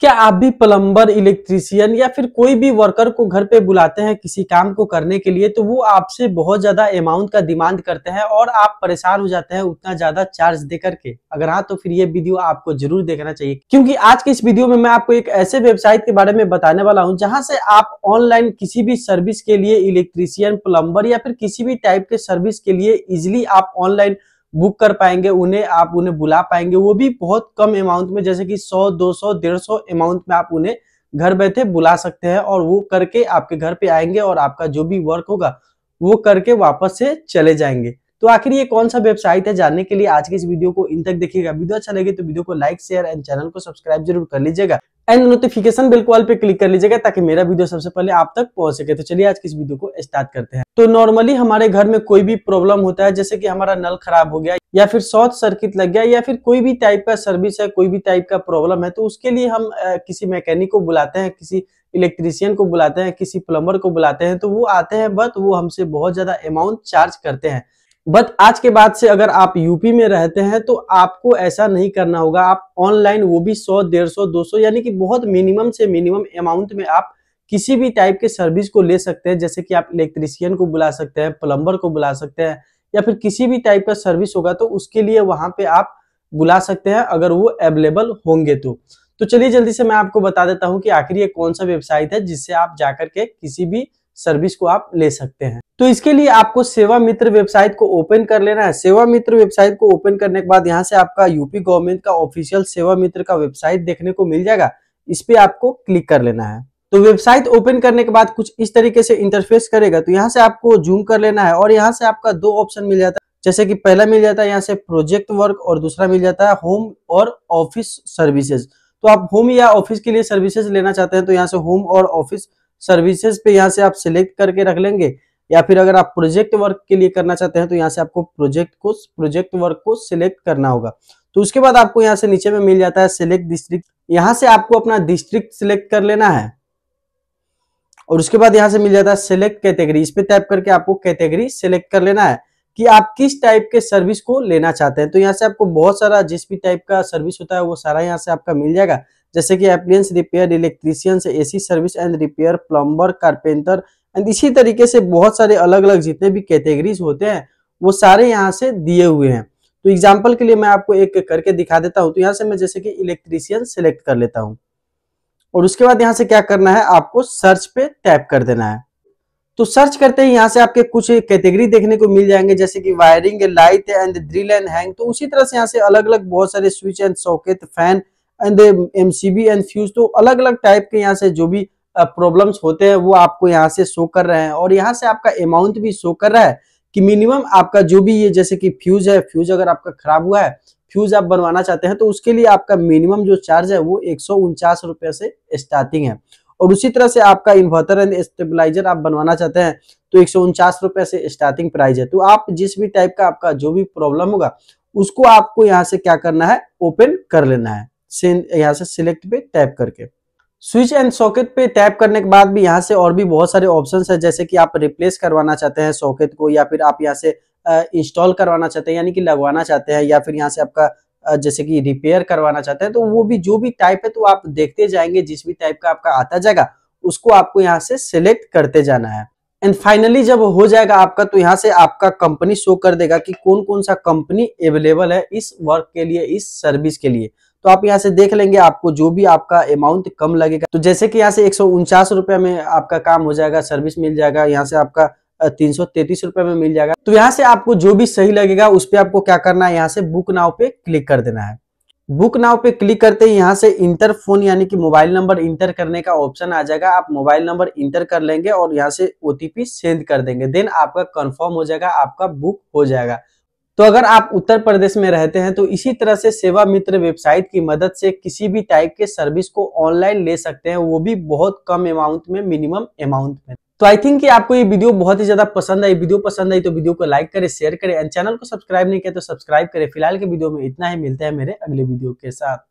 क्या आप भी प्लम्बर इलेक्ट्रीशियन या फिर कोई भी वर्कर को घर पे बुलाते हैं किसी काम को करने के लिए तो वो आपसे बहुत ज्यादा अमाउंट का डिमांड करते हैं और आप परेशान हो जाते हैं उतना ज्यादा चार्ज दे करके अगर हाँ तो फिर ये वीडियो आपको जरूर देखना चाहिए क्योंकि आज के इस वीडियो में मैं आपको एक ऐसे वेबसाइट के बारे में बताने वाला हूँ जहाँ से आप ऑनलाइन किसी भी सर्विस के लिए इलेक्ट्रीशियन प्लम्बर या फिर किसी भी टाइप के सर्विस के लिए इजिली आप ऑनलाइन बुक कर पाएंगे उन्हें आप उन्हें बुला पाएंगे वो भी बहुत कम अमाउंट में जैसे कि सौ दो सौ डेढ़ सौ अमाउंट में आप उन्हें घर बैठे बुला सकते हैं और वो करके आपके घर पे आएंगे और आपका जो भी वर्क होगा वो करके वापस से चले जाएंगे तो आखिर ये कौन सा वेबसाइट है जानने के लिए आज की इस वीडियो को इन तक देखिएगा वीडियो अच्छा लगे तो वीडियो को लाइक शेयर एंड चैनल को सब्सक्राइब जरूर कर लीजिएगा एंड नोटिफिकेशन बिल कॉल पे क्लिक कर लीजिएगा ताकि मेरा वीडियो सबसे पहले आप तक पहुंच सके तो चलिए आज की इस वीडियो को स्टार्ट करते हैं तो नॉर्मली हमारे घर में कोई भी प्रॉब्लम होता है जैसे कि हमारा नल खराब हो गया या फिर शॉर्ट सर्किट लग गया या फिर कोई भी टाइप का सर्विस है कोई भी टाइप का प्रॉब्लम है तो उसके लिए हम आ, किसी मैकेनिक को बुलाते हैं किसी इलेक्ट्रीशियन को बुलाते हैं किसी प्लम्बर को बुलाते हैं तो वो आते हैं बट वो हमसे बहुत ज्यादा अमाउंट चार्ज करते हैं बट आज के बाद से अगर आप यूपी में रहते हैं तो आपको ऐसा नहीं करना होगा आप ऑनलाइन वो भी सौ डेढ़ सौ दो सौ यानी कि बहुत मिनिमम से मिनिमम अमाउंट में आप किसी भी टाइप के सर्विस को ले सकते हैं जैसे कि आप इलेक्ट्रिशियन को बुला सकते हैं प्लम्बर को बुला सकते हैं या फिर किसी भी टाइप का सर्विस होगा तो उसके लिए वहां पे आप बुला सकते हैं अगर वो अवेलेबल होंगे तो तो चलिए जल्दी से मैं आपको बता देता हूँ कि आखिर ये कौन सा वेबसाइट है जिससे आप जाकर के किसी भी सर्विस को आप ले सकते हैं तो इसके लिए आपको सेवा मित्र वेबसाइट को ओपन कर लेना है सेवा मित्र वेबसाइट को ओपन करने के बाद यहाँ से आपका यूपी गवर्नमेंट का ऑफिशियल सेवा मित्र का वेबसाइट देखने को मिल जाएगा इस पे आपको क्लिक कर लेना है तो वेबसाइट ओपन करने के बाद कुछ इस तरीके से इंटरफेस करेगा तो यहाँ से आपको जूम कर लेना है और यहाँ से आपका दो ऑप्शन मिल जाता है जैसे कि पहला मिल जाता है यहाँ से प्रोजेक्ट वर्क और दूसरा मिल जाता है होम और ऑफिस सर्विसेज तो आप होम या ऑफिस के लिए सर्विसेज लेना चाहते हैं तो यहाँ से होम और ऑफिस सर्विसेज पे यहाँ से आप सिलेक्ट करके रख लेंगे या फिर अगर आप प्रोजेक्ट वर्क के लिए करना चाहते हैं तो यहाँ से आपको प्रोजेक्ट को प्रोजेक्ट वर्क को सिलेक्ट करना होगा तो उसके बाद आपको यहाँ से नीचे में मिल जाता है सिलेक्ट डिस्ट्रिक्ट यहाँ से आपको अपना डिस्ट्रिक्ट सिलेक्ट कर लेना है और उसके बाद यहाँ से मिल जाता है सिलेक्ट कैटेगरी इस पे टाइप करके आपको कैटेगरी सिलेक्ट कर लेना है कि आप किस टाइप के सर्विस को लेना चाहते हैं तो यहाँ से आपको बहुत सारा जिस भी टाइप का सर्विस होता है वो सारा यहाँ से आपका मिल जाएगा जैसे कि appliance repair electricians AC service and repair plumber carpenter and इसी तरीके से बहुत सारे अलग अलग जितने भी कैटेगरीज होते हैं वो सारे यहाँ से दिए हुए हैं तो एग्जाम्पल के लिए मैं आपको एक एक करके दिखा देता हूँ तो यहाँ से मैं जैसे कि इलेक्ट्रीशियन सेलेक्ट कर लेता हूँ और उसके बाद यहाँ से क्या करना है आपको सर्च पे टैप कर देना है तो सर्च करते ही यहाँ से आपके कुछ कैटेगरी देखने को मिल जाएंगे जैसे कि wiring light and drill and hang तो उसी तरह से यहाँ से अलग अलग बहुत सारे switch and socket fan and M and fuse तो अलग अलग टाइप के यहाँ से जो भी प्रॉब्लम्स होते हैं वो आपको यहाँ से शो कर रहे हैं और यहाँ से आपका अमाउंट भी शो कर रहा है कि मिनिमम आपका जो भी ये जैसे कि फ्यूज है फ्यूज अगर आपका खराब हुआ है फ्यूज आप बनवाना चाहते हैं तो उसके लिए आपका मिनिमम जो चार्ज है वो एक रुपए से स्टार्टिंग है और उसी तरह से आपका इन्वर्टर एंड स्टेबलाइजर आप बनवाना चाहते हैं तो एक रुपए से स्टार्टिंग प्राइस है तो आप जिस भी टाइप का आपका जो भी प्रॉब्लम होगा उसको आपको यहाँ से क्या करना है ओपन कर लेना है यहाँ से सिलेक्ट पे टैप करके स्विच एंड सॉकेट पे टैप करने के बाद भी यहाँ से और भी बहुत सारे ऑप्शन है जैसे कि आप रिप्लेस करवाना चाहते हैं सॉकेट को या फिर आप यहाँ से इंस्टॉल करवाना चाहते हैं यानी कि लगवाना चाहते हैं या फिर यहाँ से आपका जैसे कि रिपेयर करवाना चाहते हैं तो वो भी जो भी टाइप है तो आप देखते जाएंगे जिस भी टाइप का आपका आता जाएगा उसको आपको यहाँ से सिलेक्ट करते जाना है एंड फाइनली जब हो जाएगा आपका तो यहाँ से आपका कंपनी शो कर देगा कि कौन कौन सा कंपनी अवेलेबल है इस वर्क के लिए इस सर्विस के लिए तो आप यहाँ से देख लेंगे आपको जो भी आपका अमाउंट कम लगेगा तो जैसे कि यहाँ से एक रुपए में आपका काम हो जाएगा सर्विस मिल जाएगा यहाँ से आपका तीन सौ तैतीस रुपए में मिल जाएगा तो यहाँ से आपको जो भी सही लगेगा उस पर आपको क्या करना है यहाँ से बुक नाव पे क्लिक कर देना है बुक नाव पे क्लिक करते ही यहाँ से इंटर फोन यानी कि मोबाइल नंबर इंटर करने का ऑप्शन आ जाएगा आप मोबाइल नंबर इंटर कर लेंगे और यहाँ से ओटीपी सेंड कर देंगे देन आपका कंफर्म हो जाएगा आपका बुक हो जाएगा तो अगर आप उत्तर प्रदेश में रहते हैं तो इसी तरह से सेवा मित्र वेबसाइट की मदद से किसी भी टाइप के सर्विस को ऑनलाइन ले सकते हैं वो भी बहुत कम अमाउंट में मिनिमम अमाउंट में तो आई थिंक कि आपको ये वीडियो बहुत ही ज्यादा पसंद आई वीडियो पसंद आई तो वीडियो को लाइक करें शेयर करें एंड चैनल को सब्सक्राइब नहीं किया तो सब्सक्राइब करें फिलहाल के वीडियो में इतना ही मिलता है मेरे अगले वीडियो के साथ